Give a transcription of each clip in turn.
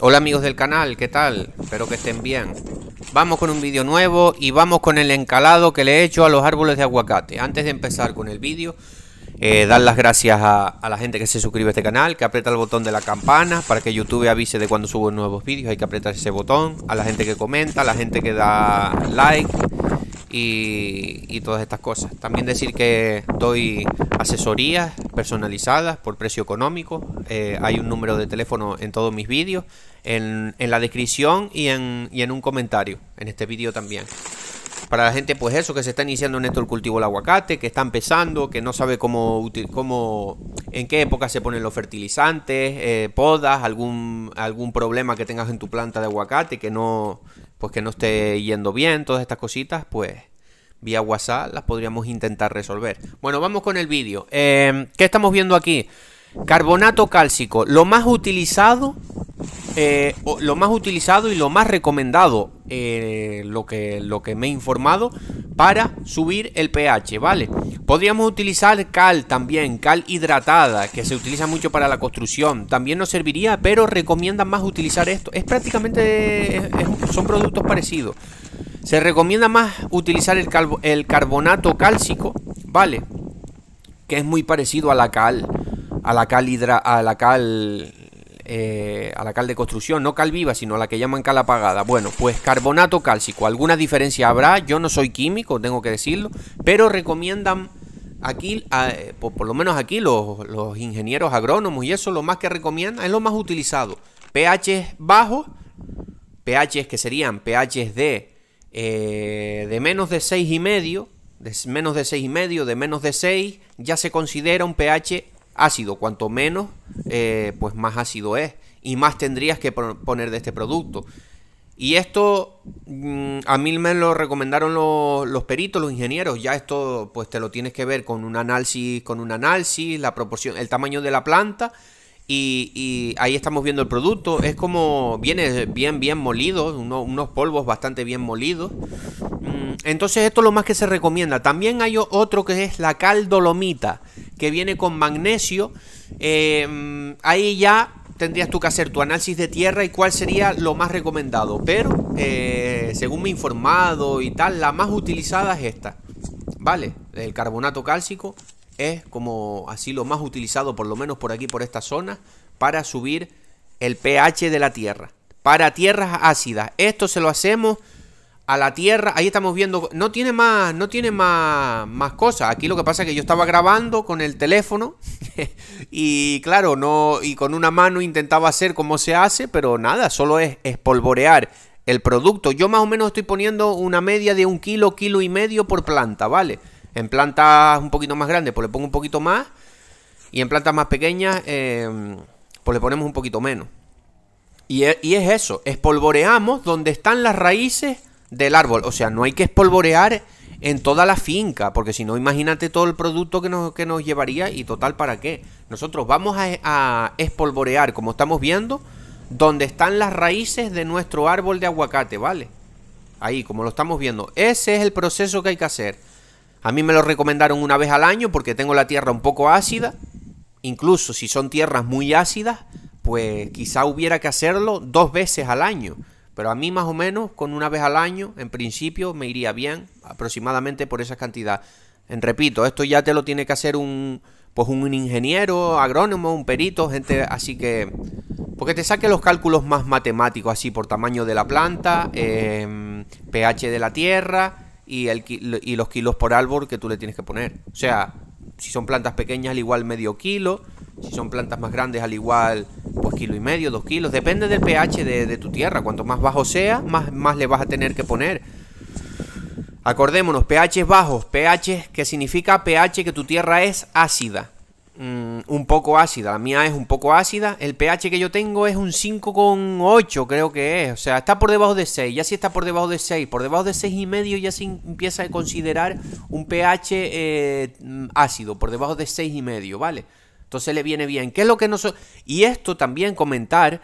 Hola amigos del canal, ¿qué tal? Espero que estén bien. Vamos con un vídeo nuevo y vamos con el encalado que le he hecho a los árboles de aguacate. Antes de empezar con el vídeo, eh, dar las gracias a, la gente que se suscribe a este canal, que aprieta el botón de la campana para que YouTube avise de cuando subo nuevos vídeos. Hay que apretar ese botón. A la gente que comenta, a la gente que da like y, todas estas cosas. También decir que estoy asesorías personalizadas por precio económico. Eh, hay un número de teléfono en todos mis vídeos, en, la descripción y en, un comentario, en este vídeo también. Para la gente, pues eso, que se está iniciando en esto el cultivo del aguacate, que está empezando, que no sabe cómo, cómo en qué época se ponen los fertilizantes, eh, podas, algún, algún problema que tengas en tu planta de aguacate que no, pues que no esté yendo bien, todas estas cositas, pues vía WhatsApp las podríamos intentar resolver. Bueno, vamos con el vídeo. Em, ¿Qué estamos viendo aquí? Carbonato cálcico, lo más utilizado, eh, lo más utilizado y lo más recomendado, eh, lo, que, lo que me he informado, para subir el pH, ¿vale? Podríamos utilizar cal también, cal hidratada, que se utiliza mucho para la construcción, también nos serviría, pero recomiendan más utilizar esto. Es prácticamente, son productos parecidos. Se recomienda más utilizar el, carbonato cálcico, ¿vale? Que es muy parecido a la cal, a la cal hidra, a la cal eh, a la cal de construcción, no cal viva, sino a la que llaman cal apagada. Bueno, pues carbonato cálcico, alguna diferencia habrá, yo no soy químico, tengo que decirlo, pero recomiendan aquí, por, lo menos aquí los, los, ingenieros agrónomos y eso lo más que recomiendan es lo más utilizado. pH bajos, pH que serían pH de eh, de menos de seis y medio, de menos de seis y medio, de menos de 6, ya se considera un pH ácido. Cuanto menos, eh, pues más ácido es. Y más tendrías que poner de este producto. Y esto mm, a mí me lo recomendaron los, los, peritos, los ingenieros. Ya esto pues te lo tienes que ver con un análisis, con un análisis, la proporción, el tamaño de la planta y, ahí estamos viendo el producto. Es como viene bien, bien molido, unos polvos bastante bien molidos. Mm, entonces esto es lo más que se recomienda. También hay otro que es la cal dolomita, que viene con magnesio. Eh, mm, ahí ya tendrías tú que hacer tu análisis de tierra y cuál sería lo más recomendado. Pero, eh, según me he informado y tal, la más utilizada es esta. ¿Vale? El carbonato cálcico es como así lo más utilizado, por lo menos por aquí, por esta zona, para subir el pH de la tierra. Para tierras ácidas. Esto se lo hacemos a la tierra. Ahí estamos viendo. No tiene más. No tiene más, más cosas. Aquí lo que pasa es que yo estaba grabando con el teléfono. y claro, no. Y con una mano intentaba hacer como se hace. Pero nada, solo es espolvorear el producto. Yo más o menos estoy poniendo una media de un kilo, kilo y medio por planta, ¿vale? En plantas un poquito más grandes, pues le pongo un poquito más. Y en plantas más pequeñas, em, pues le ponemos un poquito menos. E, y, es eso, espolvoreamos donde están las raíces del árbol. O sea, no hay que espolvorear en toda la finca, porque si no, imagínate todo el producto que nos, que nos llevaría y total, ¿para qué? Nosotros vamos a, a, espolvorear, como estamos viendo, donde están las raíces de nuestro árbol de aguacate, ¿vale? Ahí, como lo estamos viendo. Ese es el proceso que hay que hacer. A mí me lo recomendaron una vez al año porque tengo la tierra un poco ácida. Incluso si son tierras muy ácidas, pues quizá hubiera que hacerlo dos veces al año. Pero a mí más o menos con una vez al año, en principio, me iría bien aproximadamente por esa cantidad. En, repito, esto ya te lo tiene que hacer un, pues un ingeniero, agrónomo, un perito, gente así que... Porque pues te saque los cálculos más matemáticos, así por tamaño de la planta, em, pH de la tierra, y, y los kilos por árbol que tú le tienes que poner. O sea, si son plantas pequeñas al igual medio kilo, si son plantas más grandes al igual pues kilo y medio, dos kilos, depende del pH de, tu tierra, cuanto más bajo sea, más, más le vas a tener que poner. Acordémonos, pH bajos, pH que significa pH que tu tierra es ácida. Mm, un poco ácida. La mía es un poco ácida. El pH que yo tengo es un 5,8 creo que es. O sea, está por debajo de 6. Ya si está por debajo de 6, por debajo de 6,5 y medio ya se empieza a considerar un pH eh, mm, ácido, por debajo de 6,5, y medio, ¿vale? Entonces le viene bien. ¿Qué es lo que nosotros... Y esto también comentar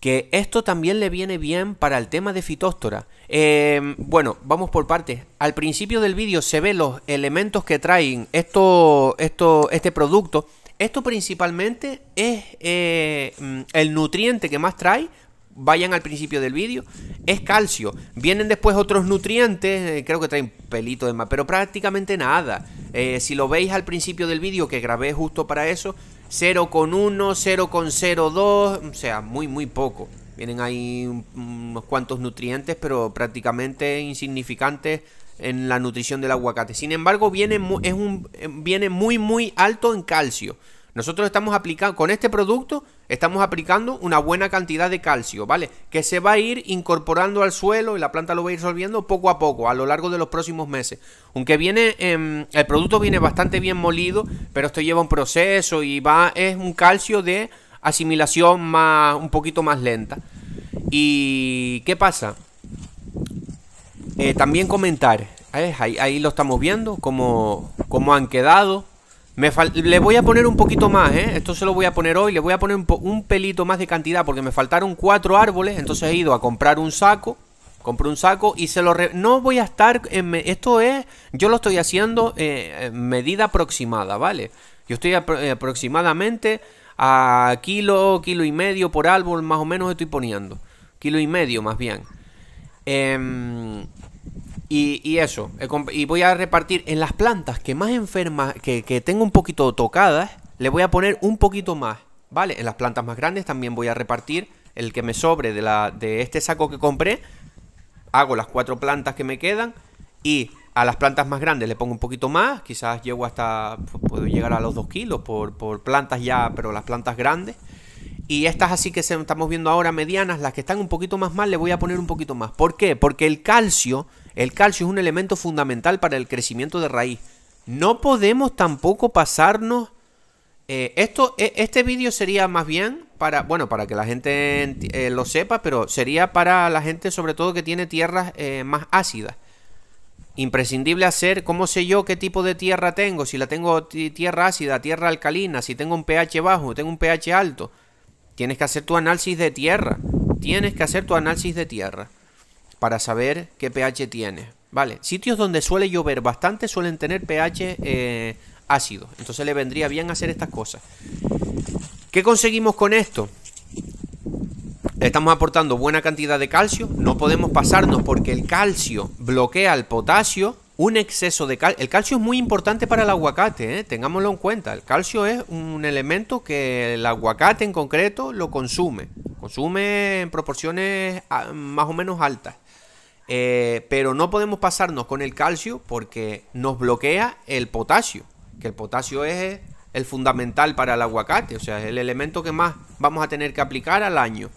que esto también le viene bien para el tema de Fitóstora. Em, bueno, vamos por partes. Al principio del vídeo se ve los elementos que traen esto, esto, este producto. Esto principalmente es eh, mm, el nutriente que más trae. Vayan al principio del vídeo. Es calcio. Vienen después otros nutrientes. Eh, creo que traen pelito de más. Pero prácticamente nada. Eh, si lo veis al principio del vídeo que grabé justo para eso. 0,1, 0,02, o sea, muy, muy poco. Vienen ahí unos cuantos nutrientes, pero prácticamente insignificantes en la nutrición del aguacate. Sin embargo, viene, es un, viene muy, muy alto en calcio. Nosotros estamos aplicando, con este producto, estamos aplicando una buena cantidad de calcio, ¿vale? Que se va a ir incorporando al suelo y la planta lo va a ir solviendo poco a poco, a lo largo de los próximos meses. Aunque viene, em, el producto viene bastante bien molido, pero esto lleva un proceso y va, es un calcio de asimilación más, un poquito más lenta. ¿Y qué pasa? Eh, también comentar, ¿eh? ahí, lo estamos viendo, como cómo han quedado le voy a poner un poquito más, ¿eh? Esto se lo voy a poner hoy. Le voy a poner un, pelito más de cantidad porque me faltaron cuatro árboles. Entonces he ido a comprar un saco. Compré un saco y se lo... no voy a estar... En esto es... Yo lo estoy haciendo eh, en medida aproximada, ¿vale? Yo estoy eh, aproximadamente a kilo, kilo y medio por árbol, más o menos estoy poniendo. Kilo y medio, más bien. Eh y, eso, eh, y voy a repartir en las plantas que más enfermas, que, tengo un poquito tocadas, le voy a poner un poquito más, ¿vale? En las plantas más grandes también voy a repartir el que me sobre de, la, de este saco que compré. Hago las cuatro plantas que me quedan y a las plantas más grandes le pongo un poquito más, quizás llego hasta, puedo llegar a los 2 kilos por, por plantas ya, pero las plantas grandes y estas así que estamos viendo ahora medianas, las que están un poquito más mal, le voy a poner un poquito más. ¿Por qué? Porque el calcio, el calcio es un elemento fundamental para el crecimiento de raíz. No podemos tampoco pasarnos... Eh, esto, e, este vídeo sería más bien para, bueno, para que la gente eh, lo sepa, pero sería para la gente sobre todo que tiene tierras eh, más ácidas. Imprescindible hacer, ¿cómo sé yo qué tipo de tierra tengo? Si la tengo tierra ácida, tierra alcalina, si tengo un pH bajo, tengo un pH alto. Tienes que hacer tu análisis de tierra. Tienes que hacer tu análisis de tierra para saber qué pH tiene. Vale, sitios donde suele llover bastante suelen tener pH eh, ácido. Entonces le vendría bien hacer estas cosas. ¿Qué conseguimos con esto? estamos aportando buena cantidad de calcio. No podemos pasarnos porque el calcio bloquea el potasio un exceso de calcio. El calcio es muy importante para el aguacate, ¿eh? tengámoslo en cuenta. El calcio es un elemento que el aguacate en concreto lo consume. Consume en proporciones ah, más o menos altas. Eh, pero no podemos pasarnos con el calcio porque nos bloquea el potasio. Que el potasio es el fundamental para el aguacate. O sea, es el elemento que más vamos a tener que aplicar al año.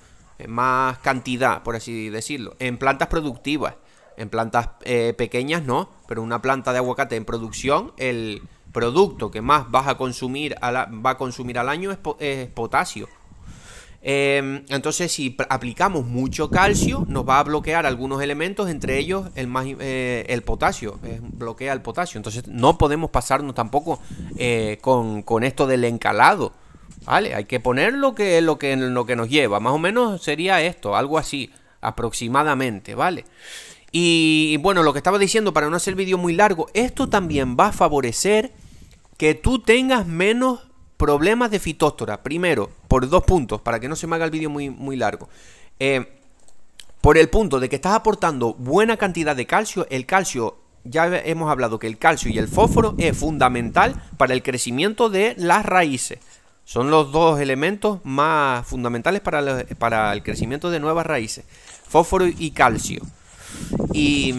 Más cantidad, por así decirlo. En plantas productivas en plantas eh, pequeñas no, pero una planta de aguacate en producción, el producto que más vas a consumir va a consumir al año es, potasio. Em, entonces, si aplicamos mucho calcio, nos va a bloquear algunos elementos, entre ellos el, eh, el potasio, eh, bloquea el potasio. Entonces, no podemos pasarnos tampoco con, esto del encalado. ¿Vale? Hay que poner lo que, lo, que, lo que nos lleva. Más o menos sería esto, algo así, aproximadamente, ¿vale? Y bueno, lo que estaba diciendo, para no hacer el vídeo muy largo, esto también va a favorecer que tú tengas menos problemas de fitóstora. Primero, por dos puntos, para que no se me haga el vídeo muy, muy largo. Eh, por el punto de que estás aportando buena cantidad de calcio, el calcio, ya hemos hablado que el calcio y el fósforo es fundamental para el crecimiento de las raíces. Son los dos elementos más fundamentales para el crecimiento de nuevas raíces, fósforo y calcio. Y,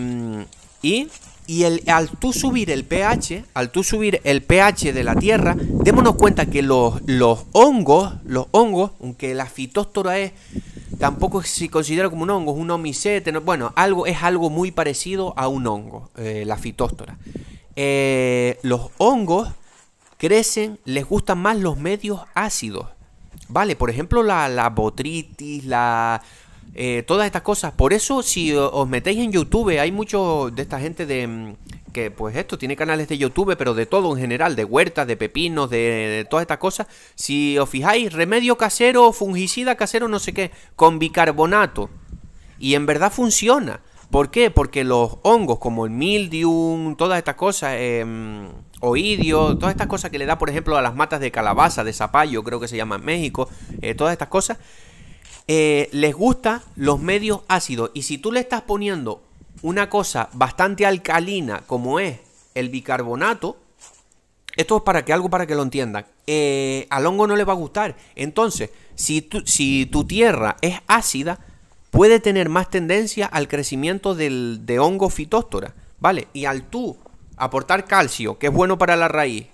y, al tú subir el pH, al tú subir el pH de la tierra, démonos cuenta que los, hongos, los hongos, aunque la fitóstora es tampoco se considera como un hongo, es un homicete, bueno, algo, es algo muy parecido a un hongo, eh, la fitóstora. Eh, los hongos crecen, les gustan más los medios ácidos. Vale, por ejemplo, la, la botritis, la, eh, todas estas cosas. Por eso, si os metéis en YouTube, hay mucho de esta gente de mm, que, pues esto, tiene canales de YouTube, pero de todo en general, de huertas, de pepinos, de, todas estas cosas. Si os fijáis, remedio casero, fungicida casero, no sé qué, con bicarbonato. Y en verdad funciona. ¿Por qué? Porque los hongos como el mildium, todas estas cosas, eh, em, oidio, todas estas cosas que le da, por ejemplo, a las matas de calabaza, de zapallo, creo que se llama en México, eh, todas estas cosas, eh, les gustan los medios ácidos. Y si tú le estás poniendo una cosa bastante alcalina como es el bicarbonato, esto es para que algo para que lo entiendan. Eh, al hongo no le va a gustar. Entonces, si tu, si tu tierra es ácida, puede tener más tendencia al crecimiento del, de hongo fitóstora. ¿Vale? Y al tú aportar calcio, que es bueno para la raíz,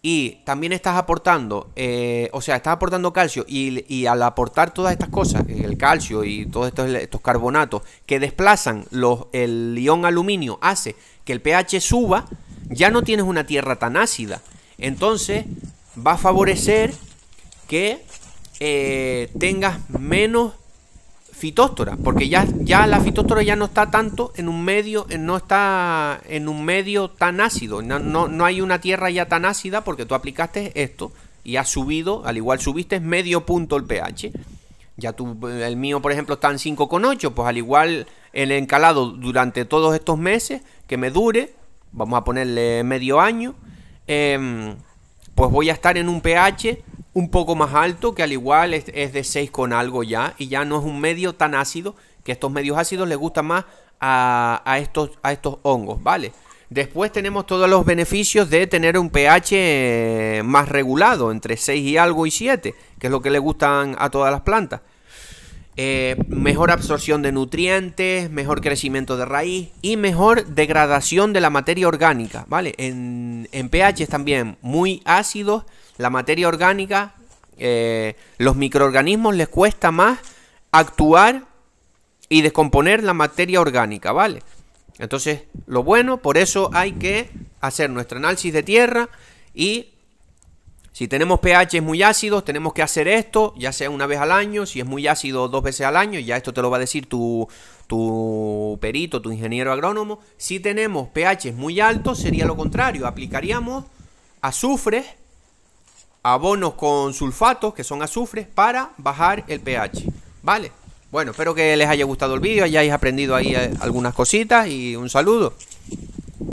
y también estás aportando, eh, o sea, estás aportando calcio y, al aportar todas estas cosas, el calcio y todos estos, estos carbonatos que desplazan los, el ion aluminio, hace que el pH suba, ya no tienes una tierra tan ácida. Entonces va a favorecer que eh, tengas menos fitóstora, porque ya, ya la fitóstora ya no está tanto en un medio, no está en un medio tan ácido, no, no, hay una tierra ya tan ácida porque tú aplicaste esto y has subido, al igual subiste medio punto el pH. Ya tú, el mío, por ejemplo, está en 5,8, pues al igual el encalado durante todos estos meses que me dure, vamos a ponerle medio año, em, pues voy a estar en un pH un poco más alto, que al igual es, de 6 con algo ya, y ya no es un medio tan ácido, que estos medios ácidos les gustan más a, estos, a estos hongos, ¿vale? Después tenemos todos los beneficios de tener un pH eh, más regulado, entre 6 y algo y 7, que es lo que le gustan a todas las plantas. Eh, mejor absorción de nutrientes, mejor crecimiento de raíz y mejor degradación de la materia orgánica, ¿vale? En en pH también muy ácidos, la materia orgánica, eh, los microorganismos les cuesta más actuar y descomponer la materia orgánica, ¿vale? Entonces, lo bueno, por eso hay que hacer nuestro análisis de tierra y si tenemos pH muy ácidos, tenemos que hacer esto, ya sea una vez al año, si es muy ácido dos veces al año, ya esto te lo va a decir tu, perito, tu ingeniero agrónomo. Si tenemos pH muy altos, sería lo contrario, aplicaríamos azufre, abonos con sulfatos, que son azufres, para bajar el pH, ¿vale? Bueno, espero que les haya gustado el vídeo, hayáis aprendido ahí eh, algunas cositas y un saludo.